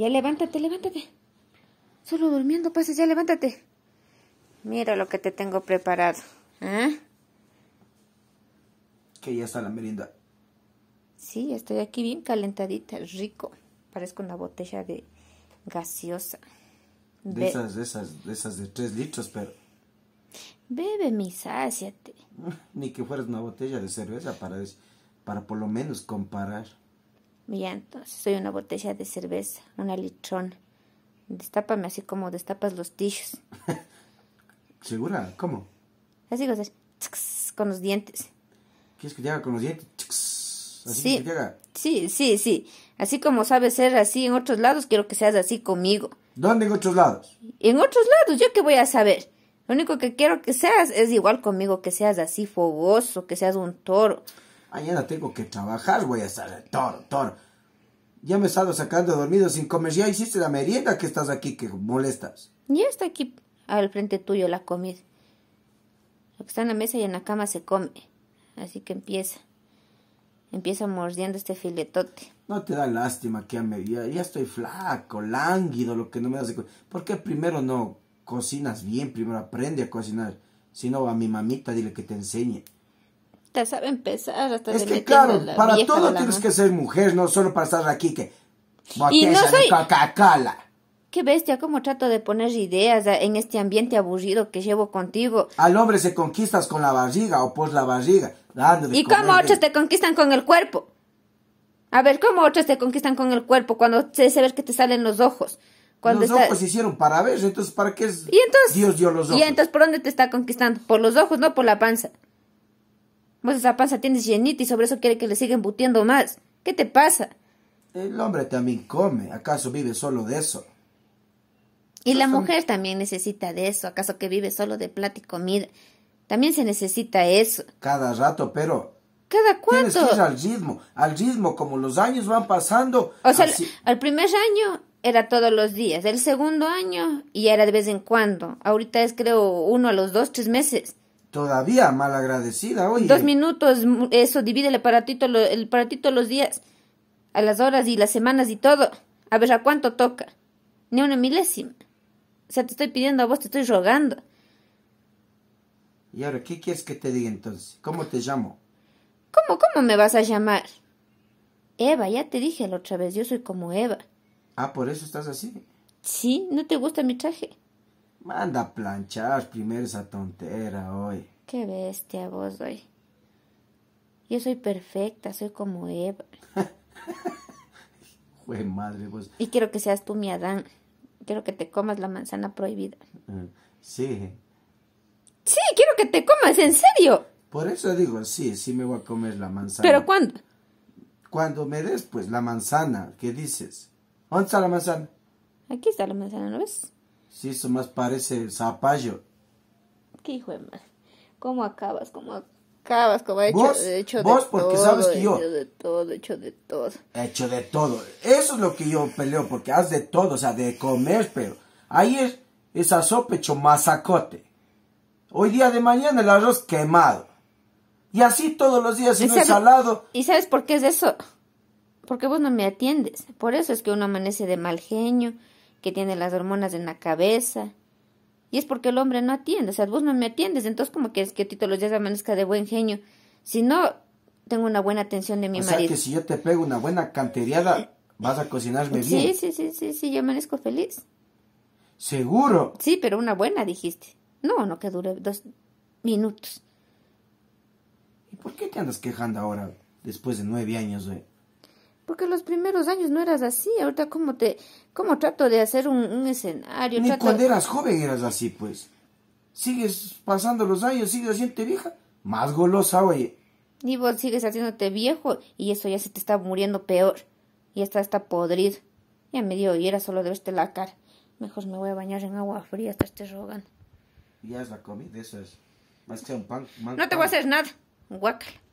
Ya levántate, levántate. Solo durmiendo pasas, ya levántate. Mira lo que te tengo preparado. ¿Eh? Que ya está la merienda. Sí, estoy aquí bien calentadita, rico. Parezco una botella de gaseosa. de esas, de esas, de esas de tres litros, pero. Bebe, mi sáciate. Ni que fueras una botella de cerveza para, para por lo menos comparar. Ya, entonces soy una botella de cerveza, una litrona. Destápame así como destapas los tijos. ¿Segura? ¿Cómo? Así, con los dientes. ¿Quieres que te haga con los dientes? Así sí, Sí, sí, sí. Así como sabes ser así en otros lados, quiero que seas así conmigo. ¿Dónde en otros lados? En otros lados, ¿yo qué voy a saber? Lo único que quiero que seas es igual conmigo, que seas así fogoso, que seas un toro. Mañana tengo que trabajar, voy a estar toro, toro. Ya me he estado sacando dormido sin comer. Ya hiciste la merienda que estás aquí, que molestas. Ya está aquí al frente tuyo la comida. Lo que está en la mesa y en la cama se come. Así que empieza. Empieza mordiendo este filetote. No te da lástima que a me, ya, estoy flaco, lánguido, lo que no me hace... ¿Por qué primero no cocinas bien? Primero aprende a cocinar. Si no, a mi mamita dile que te enseñe te saben pesar hasta Es que claro, para todo tienes que ser mujer, no solo para estar aquí que... Y no soy... Qué bestia, cómo trato de poner ideas ah, en este ambiente aburrido que llevo contigo. Al hombre se conquistas con la barriga o por la barriga. ¿Y cómo otros te conquistan con el cuerpo? A ver, ¿cómo otras te conquistan con el cuerpo cuando se, ve que te salen los ojos? los ojos se hicieron para ver, entonces ¿para qué ¿Y entonces, Dios dio los ojos? ¿Y entonces por dónde te está conquistando? Por los ojos, no por la panza. Vos pues esa panza tienes llenita y sobre eso quiere que le siga embutiendo más. ¿Qué te pasa? El hombre también come. ¿Acaso vive solo de eso? Y la mujer también necesita de eso. ¿Acaso que vive solo de plata y comida? También se necesita eso. Cada rato, pero... ¿Cada cuánto? Tienes que ir al ritmo. Al ritmo, como los años van pasando. O sea, al primer año era todos los días. El segundo año ya era de vez en cuando. Ahorita es, creo, uno a los dos, tres meses. Todavía mal agradecida, oye. Dos minutos, eso, divide el aparatito, el aparatito los días, a las horas y las semanas y todo. A ver, ¿a cuánto toca? Ni una milésima. O sea, te estoy pidiendo a vos, te estoy rogando. ¿Y ahora qué quieres que te diga entonces? ¿Cómo te llamo? ¿Cómo, cómo me vas a llamar? Eva, ya te dije la otra vez, yo soy como Eva. Ah, por eso estás así. Sí, ¿no te gusta mi traje? Manda a planchar primero esa tontera hoy. Qué bestia vos hoy. Yo soy perfecta, soy como Eva. Jue madre vos. Y quiero que seas tú mi Adán. Quiero que te comas la manzana prohibida. Eh, sí. Sí, quiero que te comas, en serio. Por eso digo, sí, sí me voy a comer la manzana. ¿Pero cuándo? Cuando me des, pues, la manzana. ¿Qué dices? ¿Dónde está la manzana? Aquí está la manzana, ¿no ves? Sí, eso más parece zapallo. Qué hijo de madre. ¿Cómo acabas? ¿Cómo acabas? ¿Cómo hecho, de hecho ¿Vos? de porque todo, sabes que yo... Hecho de todo, hecho de todo. Hecho de todo. Eso es lo que yo peleo, porque haz de todo, o sea, de comer, pero... Ayer esa sopa hecho masacote. Hoy día de mañana el arroz quemado. Y así todos los días, sin salado. ¿Y sabes por qué es eso? Porque vos no me atiendes. Por eso es que uno amanece de mal genio, que tiene las hormonas en la cabeza. Y es porque el hombre no atiende, o sea, vos no me atiendes, entonces como que es que Tito los días amanezca de buen genio. Si no, tengo una buena atención de mi marido. O sea que si yo te pego una buena canteriada, vas a cocinarme sí, bien. Sí, sí, sí, sí, yo amanezco feliz. ¿Seguro? Sí, pero una buena, dijiste. No, no que dure dos minutos. ¿Y por qué te andas quejando ahora, después de nueve años, güey? Porque los primeros años no eras así. Ahorita, ¿cómo te, cómo trato de hacer un, escenario? Ni cuando eras joven eras así, pues. Sigues pasando los años, sigues haciéndote vieja. Más golosa, oye. Y vos sigues haciéndote viejo y eso ya se te está muriendo peor. Y está hasta podrido. Ya me dio y era solo de verte la cara. Mejor me voy a bañar en agua fría hasta este rogando. Ya es la comida, eso es. Más que un pan. no te voy a hacer nada. Guácala.